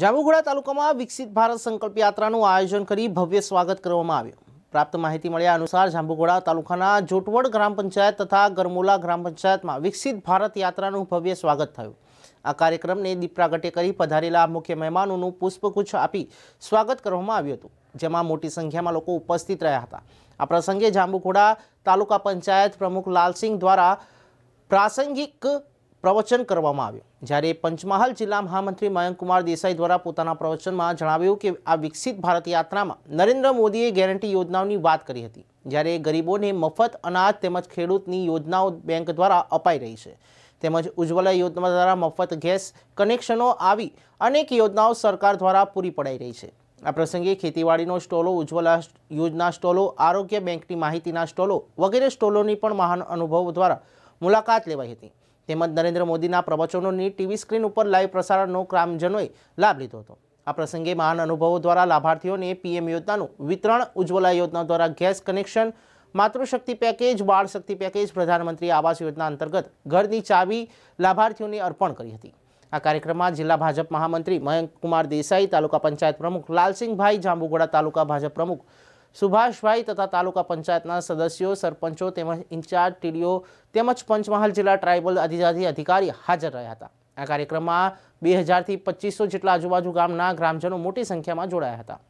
જાંબુઘોડા તાલુકામાં વિકસિત ભારત સંકલ્પ યાત્રાનું આયોજન કરી ભવ્ય સ્વાગત કરવામાં આવ્યું પ્રાપ્ત માહિતી મળ્યા અનુસાર જાંબુઘોડા તાલુકાના જોટવડ ગ્રામ પંચાયત તથા ગરમોલા ગ્રામ પંચાયતમાં વિકસિત ભારત યાત્રાનું ભવ્ય સ્વાગત થયું આ કાર્યક્રમને દીપરાગટે કરી પધારેલા મુખ્ય મહેમાનોનું પુષ્પગુચ્છ આપી સ્વાગત કરવામાં આવ્યું હતું જેમાં મોટી સંખ્યામાં લોકો ઉપસ્થિત રહ્યા હતા આ પ્રસંગે જાંબુઘોડા તાલુકા પંચાયત પ્રમુખ લાલસિંહ દ્વારા પ્રાસંગિક પ્રવચન કરવામાં આવ્યું જ્યારે પંચમહાલ જિલ્લા મહામંત્રી મયંકુમાર દેસાઈ દ્વારા પોતાના પ્રવચનમાં જણાવ્યું કે આ વિકસિત ભારત યાત્રામાં નરેન્દ્ર મોદીએ ગેરંટી યોજનાઓની વાત કરી હતી જ્યારે ગરીબોને મફત અનાજ તેમજ ખેડૂતની યોજનાઓ બેંક દ્વારા અપાઈ રહી છે તેમજ ઉજ્જવલા યોજના દ્વારા મફત ગેસ કનેક્શનો આવી અનેક યોજનાઓ સરકાર દ્વારા પૂરી પડાઈ રહી છે આ પ્રસંગે ખેતીવાડીનો સ્ટોલો ઉજ્જવલા યોજના સ્ટોલો આરોગ્ય બેંકની માહિતીના સ્ટોલો વગેરે સ્ટોલોની પણ મહાન અનુભવો દ્વારા મુલાકાત લેવાઈ હતી તેમજ નરેન્દ્ર મોદીના પ્રવચનોની ટીવી સ્ક્રીન ઉપર લાઈવ પ્રસારણનો ગ્રામજનોએ લાભ લીધો હતો આ પ્રસંગે મહાન અનુભવો દ્વારા લાભાર્થીઓને પીએમ યોજનાનું વિતરણ ઉજ્જવલા યોજના દ્વારા ગેસ કનેક્શન માતૃશક્તિ પેકેજ બાળ શક્તિ પેકેજ પ્રધાનમંત્રી આવાસ યોજના અંતર્ગત ઘરની ચાવી લાભાર્થીઓને અર્પણ કરી હતી આ કાર્યક્રમમાં જિલ્લા ભાજપ મહામંત્રી મયંક કુમાર દેસાઈ તાલુકા પંચાયત પ્રમુખ લાલસિંહભાઈ જાંબુગોડા તાલુકા ભાજપ પ્રમુખ સુભાષભાઈ તથા તાલુકા પંચાયતના સદસ્યો સરપંચો તેમજ ઇન્ચાર્જ ટીડીઓ તેમજ પંચમહાલ જિલ્લા ટ્રાઇબલ આદિજાતિ અધિકારી હાજર રહ્યા હતા આ કાર્યક્રમમાં બે હજારથી પચીસો જેટલા આજુબાજુ ગામના ગ્રામજનો મોટી સંખ્યામાં જોડાયા હતા